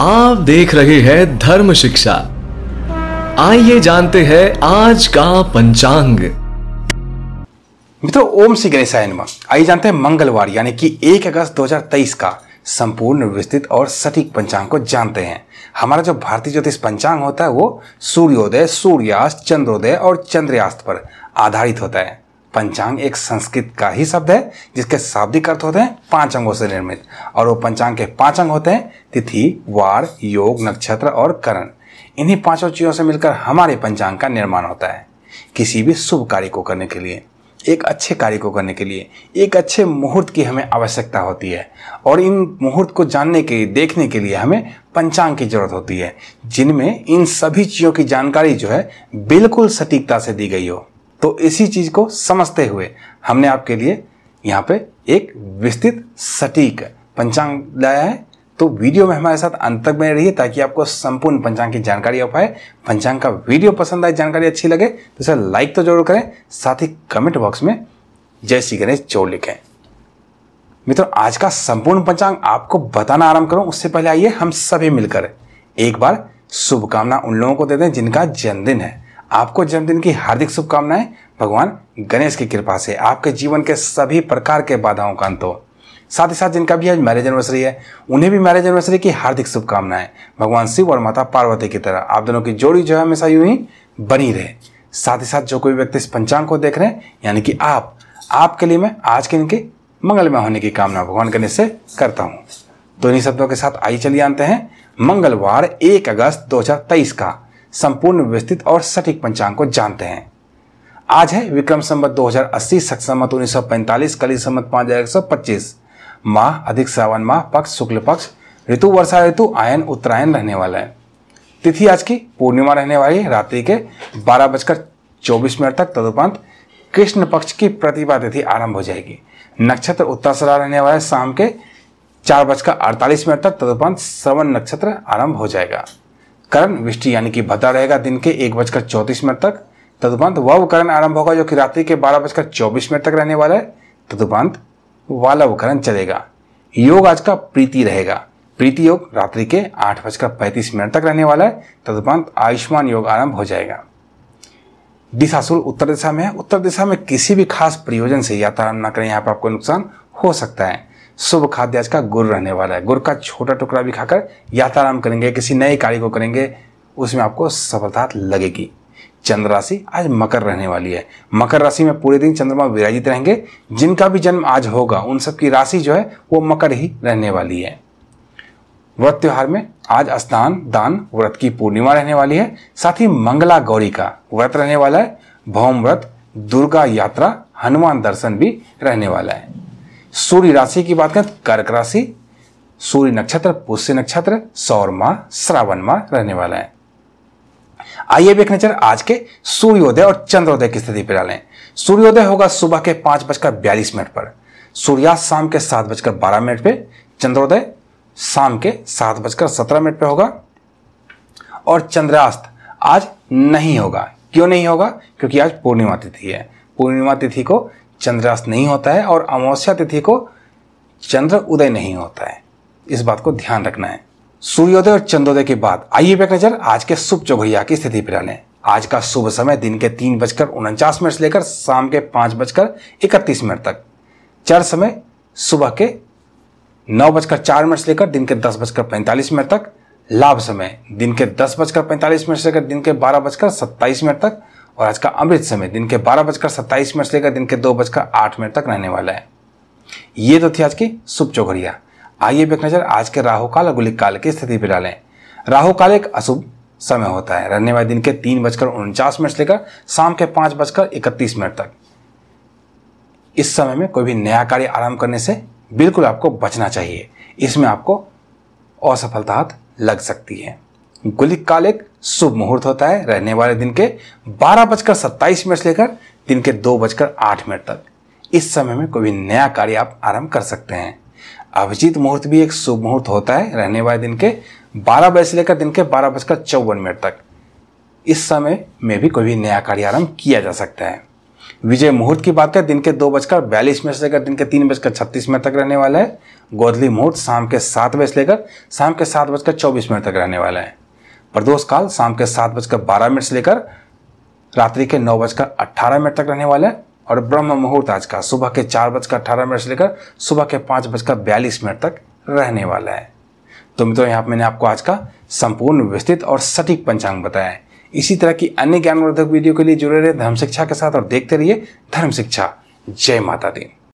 आप देख रहे हैं धर्म शिक्षा आइए जानते हैं आज का पंचांग मित्रों ओम श्री गणेशाय नमः आइए जानते हैं मंगलवार यानी कि 1 अगस्त 2023 का संपूर्ण विस्तृत और सटीक पंचांग को जानते हैं हमारा जो भारतीय ज्योतिष पंचांग होता है वो सूर्योदय सूर्यास्त चंद्रोदय और चंद्रयास्त पर आधारित होता है पंचांग एक संस्कृत का ही शब्द है जिसके शाब्दिक अर्थ होते हैं पांच अंगों से निर्मित और वो पंचांग के पांच अंग होते हैं तिथि वार योग नक्षत्र और करण इन्हीं पांचों चीज़ों से मिलकर हमारे पंचांग का निर्माण होता है किसी भी शुभ कार्य को करने के लिए एक अच्छे कार्य को करने के लिए एक अच्छे मुहूर्त की हमें आवश्यकता होती है और इन मुहूर्त को जानने के देखने के लिए हमें पंचांग की जरूरत होती है जिनमें इन सभी चीज़ों की जानकारी जो है बिल्कुल सटीकता से दी गई हो तो इसी चीज़ को समझते हुए हमने आपके लिए यहाँ पे एक विस्तृत सटीक पंचांग लाया है तो वीडियो में हमारे साथ अंत तक बने रहिए ताकि आपको संपूर्ण पंचांग की जानकारी हो पाए पंचांग का वीडियो पसंद आए जानकारी अच्छी लगे तो इसे लाइक तो जरूर करें साथ ही कमेंट बॉक्स में जय श्री गणेश जोर लिखें मित्रों आज का संपूर्ण पंचांग आपको बताना आरंभ करूं उससे पहले आइए हम सभी मिलकर एक बार शुभकामना उन लोगों को देते हैं जिनका जन्मदिन है आपको जन्मदिन की हार्दिक शुभकामनाएं भगवान गणेश की कृपा से आपके जीवन के सभी प्रकार के बाधाओं का अंत हो साथ ही साथ जिनका भी आज मैरिज एनिवर्सरी है उन्हें भी मैरिज एनिवर्सरी की हार्दिक शुभकामनाएं भगवान शिव और माता पार्वती की तरह आप दोनों की जोड़ी जो है हमेशा यूं ही बनी रहे साथ ही साथ जो कोई व्यक्ति इस पंचांग को देख रहे हैं यानी कि आप आपके लिए मैं आज के इनके मंगलमय होने की कामना भगवान गणेश से करता हूँ तो शब्दों के साथ आई चलिए आते हैं मंगलवार एक अगस्त दो का संपूर्ण व्यवस्थित और सटीक पंचांग को जानते हैं आज है विक्रम संबत 2080 सक संबत 1945 कली संबत माह अधिक श्रावण माह पक्ष शुक्ल पक्ष ऋतु वर्षा ऋतु आयन उत्तरायण रहने वाला है तिथि आज की पूर्णिमा रहने वाली है रात्रि के बारह बजकर चौबीस मिनट तक तदुपरांत कृष्ण पक्ष की प्रतिभा तिथि आरंभ हो जाएगी नक्षत्र उत्तरासरा रहने वाला है शाम के चार बजकर अड़तालीस मिनट तक तदुपरांत श्रवण नक्षत्र आरंभ हो जाएगा करण विष्टि यानी कि भद्रा रहेगा दिन के एक बजकर चौतीस मिनट तक तदुपंत वव करण आरंभ होगा जो कि रात्रि के बारह बजकर चौबीस मिनट तक रहने वाला है तदुपंत वालव करण चलेगा योग आज का प्रीति रहेगा प्रीति योग रात्रि के आठ बजकर पैंतीस मिनट तक रहने वाला है तदुपंत आयुष्मान योग आरंभ हो जाएगा दिशासुर उत्तर दिशा में है उत्तर दिशा में किसी भी खास प्रयोजन से यात्रा न करें यहाँ पर आपको नुकसान हो सकता है शुभ खाद्य आज का गुर रहने वाला है गुर का छोटा टुकड़ा भी खाकर यात्राराम करेंगे किसी नए कार्य को करेंगे उसमें आपको सफलता लगेगी चंद्र राशि आज मकर रहने वाली है मकर राशि में पूरे दिन चंद्रमा विराजित रहेंगे जिनका भी जन्म आज होगा उन सब की राशि जो है वो मकर ही रहने वाली है व्रत त्यौहार में आज स्नान दान व्रत की पूर्णिमा रहने वाली है साथ ही मंगला गौरी का व्रत रहने वाला है भौम व्रत दुर्गा यात्रा हनुमान दर्शन भी रहने वाला है सूर्य राशि की बात करें कर्क राशि सूर्य नक्षत्र पुष्य नक्षत्र सौर माह श्रावण माह रहने वाला है आइए भी एक नजर आज के सूर्योदय और चंद्रोदय की स्थिति पर डालें सूर्योदय होगा सुबह के पांच बजकर बयालीस मिनट पर सूर्यास्त शाम के सात बजकर बारह मिनट पर चंद्रोदय शाम के सात बजकर सत्रह मिनट पर होगा और चंद्रास्त आज नहीं होगा क्यों नहीं होगा क्योंकि आज पूर्णिमा तिथि है पूर्णिमा तिथि को चंद्रास्त नहीं होता है और अमावस्या तिथि को चंद्र उदय नहीं होता है इस बात को ध्यान रखना है सूर्योदय और चंद्रोदय के बाद आइए एक नजर आज के शुभ चौघैया की स्थिति पर आने आज का शुभ समय दिन के तीन बजकर उनचास मिनट से लेकर शाम के पांच बजकर इकतीस मिनट तक चर समय सुबह के नौ बजकर चार मिनट से लेकर दिन के दस बजकर पैंतालीस मिनट तक लाभ समय दिन के दस बजकर पैंतालीस मिनट से लेकर दिन के बारह बजकर सत्ताईस मिनट तक और आज का अमृत समय दिन के बारह बजकर सत्ताईस मिनट से लेकर दिन के दो बजकर आठ मिनट तक रहने वाला है ये तो थी आज की शुभ चौघड़िया आइए एक नजर आज के राहु काल और गुलिक काल की स्थिति पर डालें राहु काल एक अशुभ समय होता है रहने वाले दिन के तीन बजकर उनचास मिनट से लेकर शाम के पांच बजकर इकतीस मिनट तक इस समय में कोई भी नया कार्य आरंभ करने से बिल्कुल आपको बचना चाहिए इसमें आपको असफलता लग सकती है गुलिक काल एक शुभ मुहूर्त होता है रहने वाले दिन के बारह बजकर सत्ताईस मिनट से लेकर दिन के दो बजकर आठ मिनट तक इस समय में कोई नया कार्य आप आरंभ कर सकते हैं अभिजीत मुहूर्त भी एक शुभ मुहूर्त होता है रहने वाले दिन के बारह बजे से लेकर दिन के बारह बजकर चौवन मिनट तक इस समय में भी कोई भी नया कार्य आरंभ किया जा सकता है विजय मुहूर्त की बात करें दिन के दो बजकर बयालीस मिनट से लेकर दिन के तीन बजकर छत्तीस मिनट तक रहने वाला है गोदली मुहूर्त शाम के सात बजे से लेकर शाम के सात बजकर चौबीस मिनट तक रहने वाला है प्रदोष काल शाम के सात बजकर बारह मिनट से लेकर रात्रि के नौ बजकर अट्ठारह मिनट तक रहने वाला है और ब्रह्म मुहूर्त आज का सुबह के चार बजकर अठारह मिनट से लेकर सुबह के पाँच बजकर बयालीस मिनट तक रहने वाला है तो मित्रों यहाँ मैंने आपको आज का संपूर्ण विस्तृत और सटीक पंचांग बताया है इसी तरह की अन्य ज्ञानवर्धक वीडियो के लिए जुड़े रहे धर्म शिक्षा के साथ और देखते रहिए धर्म शिक्षा जय माता दी